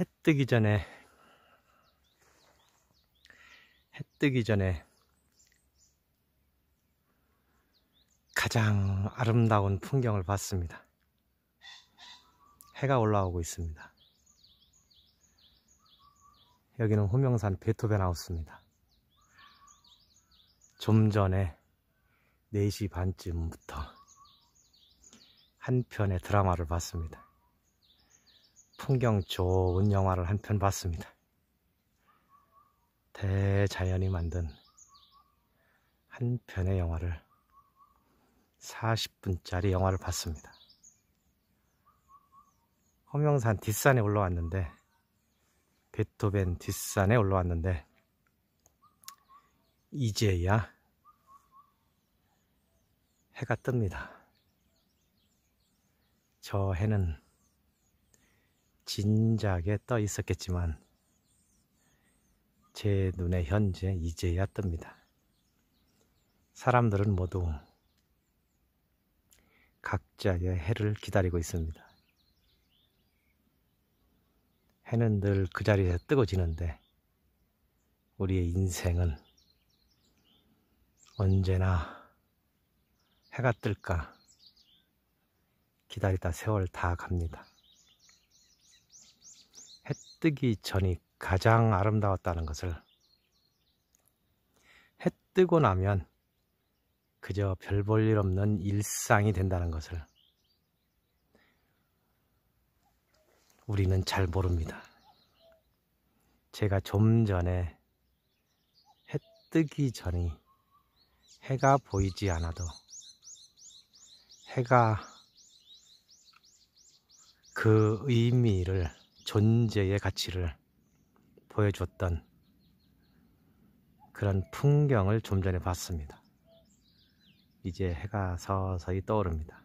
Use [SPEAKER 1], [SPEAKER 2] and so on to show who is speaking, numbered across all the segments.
[SPEAKER 1] 해 뜨기 전에 해 뜨기 전에 가장 아름다운 풍경을 봤습니다. 해가 올라오고 있습니다. 여기는 호명산 베토벤 하우스입니다. 좀 전에 4시 반쯤부터 한 편의 드라마를 봤습니다. 풍경 좋은 영화를 한 편 봤습니다. 대자연이 만든 한 편의 영화를 40분짜리 영화를 봤습니다. 허명산 뒷산에 올라왔는데 베토벤 뒷산에 올라왔는데 이제야 해가 뜹니다. 저 해는 진작에 떠 있었겠지만 제 눈에 현재 이제야 뜹니다. 사람들은 모두 각자의 해를 기다리고 있습니다. 해는 늘 그 자리에서 뜨고 지는데 우리의 인생은 언제나 해가 뜰까 기다리다 세월 다 갑니다. 뜨기 전이 가장 아름다웠다는 것을 해 뜨고 나면 그저 별볼일 없는 일상이 된다는 것을 우리는 잘 모릅니다. 제가 좀 전에 해 뜨기 전이 해가 보이지 않아도 해가 그 의미를 존재의 가치를 보여줬던 그런 풍경을 좀 전에 봤습니다. 이제 해가 서서히 떠오릅니다.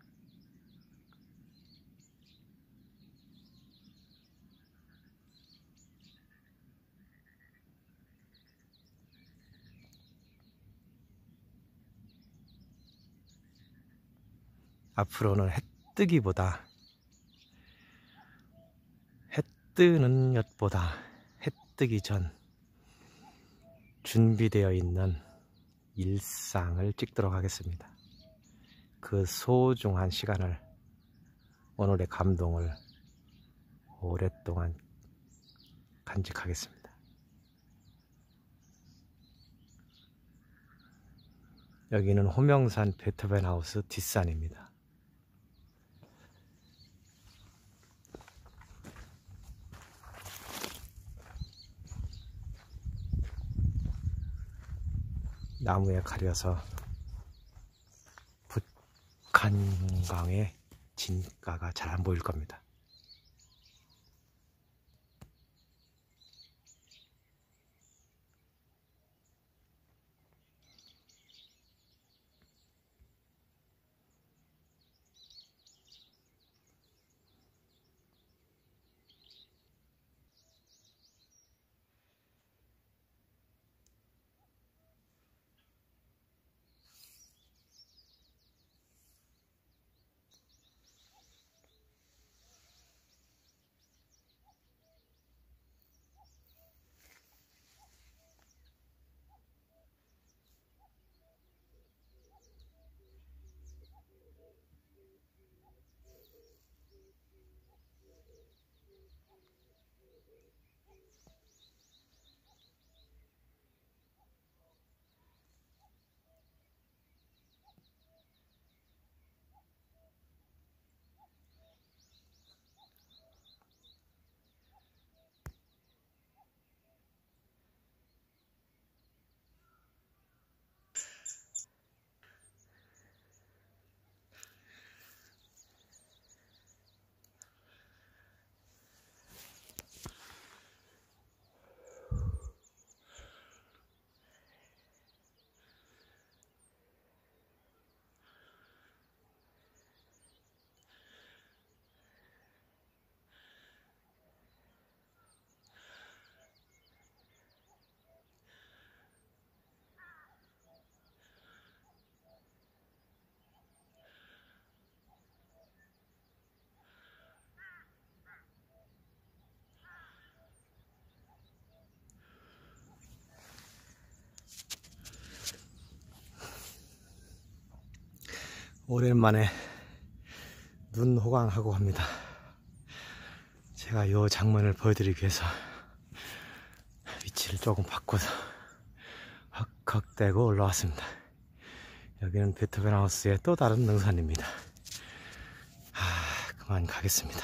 [SPEAKER 1] 앞으로는 해 뜨기보다 뜨는 것보다 해 뜨기 전 준비되어 있는 일상을 찍도록 하겠습니다. 그 소중한 시간을 오늘의 감동을 오랫동안 간직하겠습니다. 여기는 호명산 베토벤 하우스 뒷산입니다. 나무에 가려서 북한강의 진가가 잘 안 보일 겁니다. 오랜만에 눈 호강하고 갑니다. 제가 이 장면을 보여드리기 위해서 위치를 조금 바꿔서 헉헉대고 올라왔습니다. 여기는 베토벤 하우스의 또 다른 능선입니다. 아, 그만 가겠습니다.